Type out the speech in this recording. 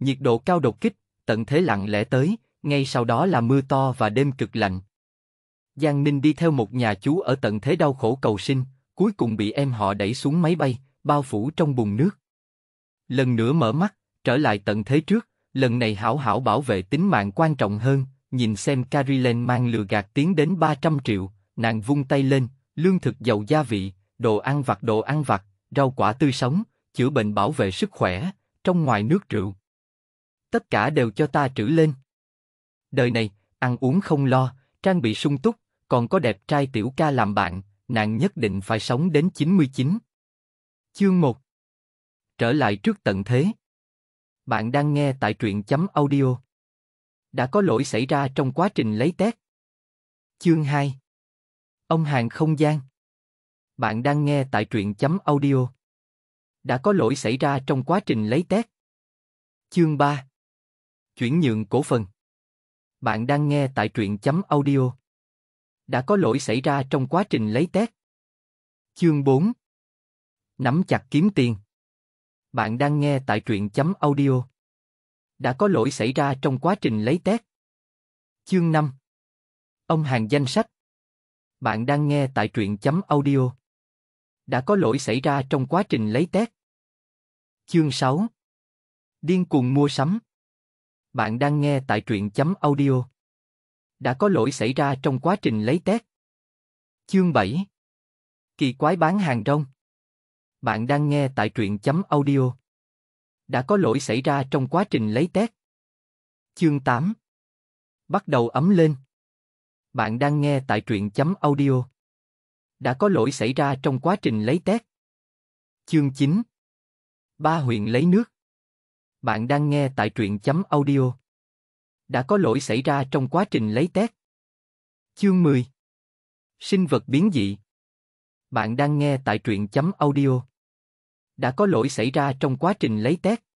nhiệt độ cao đột kích, tận thế lặng lẽ tới, ngay sau đó là mưa to và đêm cực lạnh. Giang Ninh đi theo một nhà chú ở tận thế đau khổ cầu sinh, cuối cùng bị em họ đẩy xuống máy bay, bao phủ trong bùn nước. Lần nữa mở mắt, trở lại tận thế trước, lần này hảo hảo bảo vệ tính mạng quan trọng hơn, nhìn xem Carilyn mang lừa gạt tiến đến 300 triệu, nàng vung tay lên, lương thực giàu gia vị, đồ ăn vặt đồ ăn vặt, rau quả tươi sống, chữa bệnh bảo vệ sức khỏe, trong ngoài nước rượu, tất cả đều cho ta trữ lên. Đời này, ăn uống không lo, trang bị sung túc, còn có đẹp trai tiểu ca làm bạn, nàng nhất định phải sống đến 99. Chương 1 Trở lại trước tận thế Bạn đang nghe tại truyện chấm audio Đã có lỗi xảy ra trong quá trình lấy tét Chương 2 Ông hàng không gian Bạn đang nghe tại truyện chấm audio Đã có lỗi xảy ra trong quá trình lấy tét Chương 3 Chuyển nhượng cổ phần. Bạn đang nghe tại truyện chấm audio. Đã có lỗi xảy ra trong quá trình lấy test. Chương 4 Nắm chặt kiếm tiền. Bạn đang nghe tại truyện chấm audio. Đã có lỗi xảy ra trong quá trình lấy test. Chương 5 Ông hàng danh sách. Bạn đang nghe tại truyện chấm audio. Đã có lỗi xảy ra trong quá trình lấy test. Chương 6 Điên cuồng mua sắm bạn đang nghe tại truyện chấm audio. Đã có lỗi xảy ra trong quá trình lấy test. Chương 7 Kỳ quái bán hàng rong Bạn đang nghe tại truyện chấm audio. Đã có lỗi xảy ra trong quá trình lấy test. Chương 8 Bắt đầu ấm lên. Bạn đang nghe tại truyện chấm audio. Đã có lỗi xảy ra trong quá trình lấy test. Chương 9 Ba huyện lấy nước bạn đang nghe tại truyện chấm audio. Đã có lỗi xảy ra trong quá trình lấy test. Chương 10 Sinh vật biến dị Bạn đang nghe tại truyện chấm audio. Đã có lỗi xảy ra trong quá trình lấy test.